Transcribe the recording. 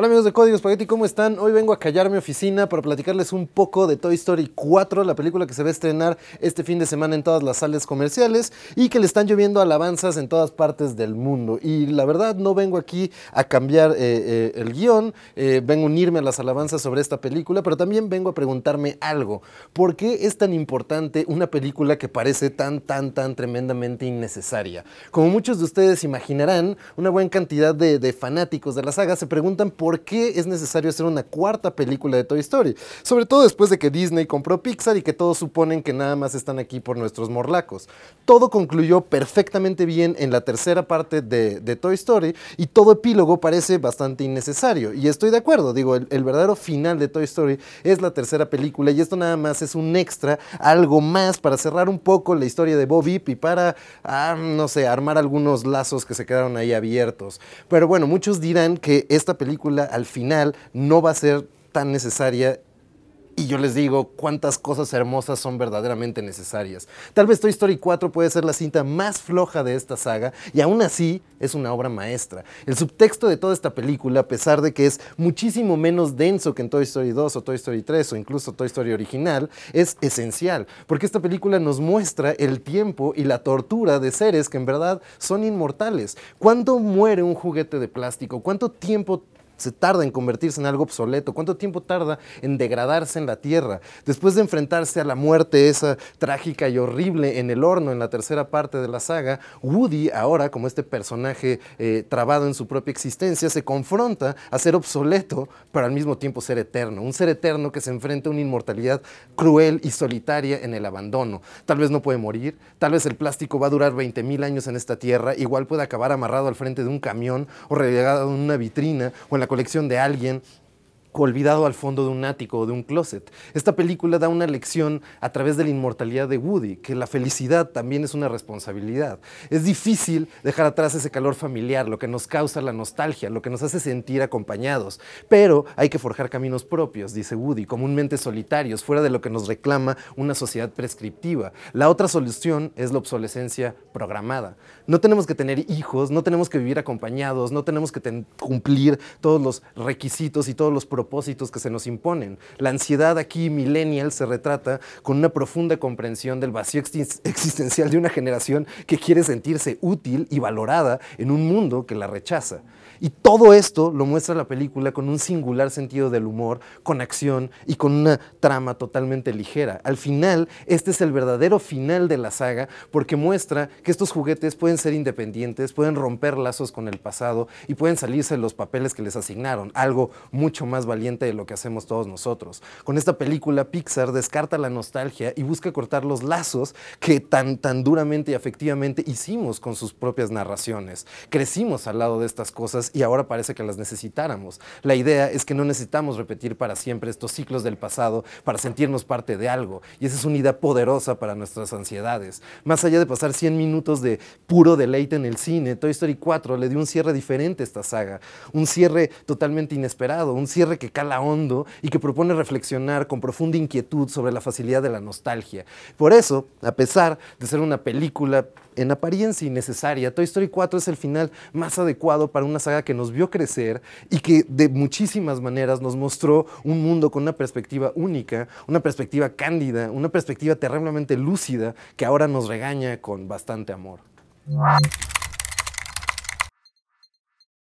Hola amigos de Código Spaghetti, ¿cómo están? Hoy vengo a callar mi oficina para platicarles un poco de Toy Story 4, la película que se va a estrenar este fin de semana en todas las salas comerciales y que le están lloviendo alabanzas en todas partes del mundo. Y la verdad no vengo aquí a cambiar eh, eh, el guión, eh, vengo a unirme a las alabanzas sobre esta película, pero también vengo a preguntarme algo. ¿Por qué es tan importante una película que parece tan, tan, tan tremendamente innecesaria? Como muchos de ustedes imaginarán, una buena cantidad de fanáticos de la saga se preguntan por por qué es necesario hacer una cuarta película de Toy Story, sobre todo después de que Disney compró Pixar y que todos suponen que nada más están aquí por nuestros morlacos. Todo concluyó perfectamente bien en la tercera parte de, Toy Story y todo epílogo parece bastante innecesario. Y estoy de acuerdo, digo, el, verdadero final de Toy Story es la tercera película y esto nada más es un extra, algo más para cerrar un poco la historia de Bob y para, ah, no sé, armar algunos lazos que se quedaron ahí abiertos. Pero bueno, muchos dirán que esta película al final no va a ser tan necesaria y yo les digo cuántas cosas hermosas son verdaderamente necesarias. Tal vez Toy Story 4 puede ser la cinta más floja de esta saga y aún así es una obra maestra. El subtexto de toda esta película, a pesar de que es muchísimo menos denso que en Toy Story 2 o Toy Story 3 o incluso Toy Story original, es esencial, porque esta película nos muestra el tiempo y la tortura de seres que en verdad son inmortales. ¿Cuánto muere un juguete de plástico? ¿Cuánto tiempo se tarda en convertirse en algo obsoleto? ¿Cuánto tiempo tarda en degradarse en la tierra? Después de enfrentarse a la muerte esa trágica y horrible en el horno en la tercera parte de la saga, Woody ahora, como este personaje eh, trabado en su propia existencia, se confronta a ser obsoleto, pero al mismo tiempo ser eterno. Un ser eterno que se enfrenta a una inmortalidad cruel y solitaria en el abandono. Tal vez no puede morir, tal vez el plástico va a durar 20.000 años en esta tierra, igual puede acabar amarrado al frente de un camión o relegado en una vitrina o en la colección de alguien olvidado al fondo de un ático o de un closet. Esta película da una lección a través de la inmortalidad de Woody, que la felicidad también es una responsabilidad. Es difícil dejar atrás ese calor familiar, lo que nos causa la nostalgia, lo que nos hace sentir acompañados, pero hay que forjar caminos propios, dice Woody, comúnmente solitarios, fuera de lo que nos reclama una sociedad prescriptiva. La otra solución es la obsolescencia programada. No tenemos que tener hijos, no tenemos que vivir acompañados, no tenemos que cumplir todos los requisitos y todos los problemas propósitos que se nos imponen. La ansiedad aquí millennial se retrata con una profunda comprensión del vacío existencial de una generación que quiere sentirse útil y valorada en un mundo que la rechaza. Y todo esto lo muestra la película con un singular sentido del humor, con acción y con una trama totalmente ligera. Al final, este es el verdadero final de la saga porque muestra que estos juguetes pueden ser independientes, pueden romper lazos con el pasado y pueden salirse de los papeles que les asignaron, algo mucho más valiente de lo que hacemos todos nosotros. Con esta película, Pixar descarta la nostalgia y busca cortar los lazos que tan, tan duramente y afectivamente hicimos con sus propias narraciones. Crecimos al lado de estas cosas y ahora parece que las necesitáramos. La idea es que no necesitamos repetir para siempre estos ciclos del pasado para sentirnos parte de algo, y esa es una idea poderosa para nuestras ansiedades. Más allá de pasar 100 minutos de puro deleite en el cine, Toy Story 4 le dio un cierre diferente a esta saga, un cierre totalmente inesperado, un cierre que cala hondo y que propone reflexionar con profunda inquietud sobre la facilidad de la nostalgia. Por eso, a pesar de ser una película en apariencia innecesaria, Toy Story 4 es el final más adecuado para una saga que nos vio crecer y que de muchísimas maneras nos mostró un mundo con una perspectiva única, una perspectiva cándida, una perspectiva terriblemente lúcida que ahora nos regaña con bastante amor.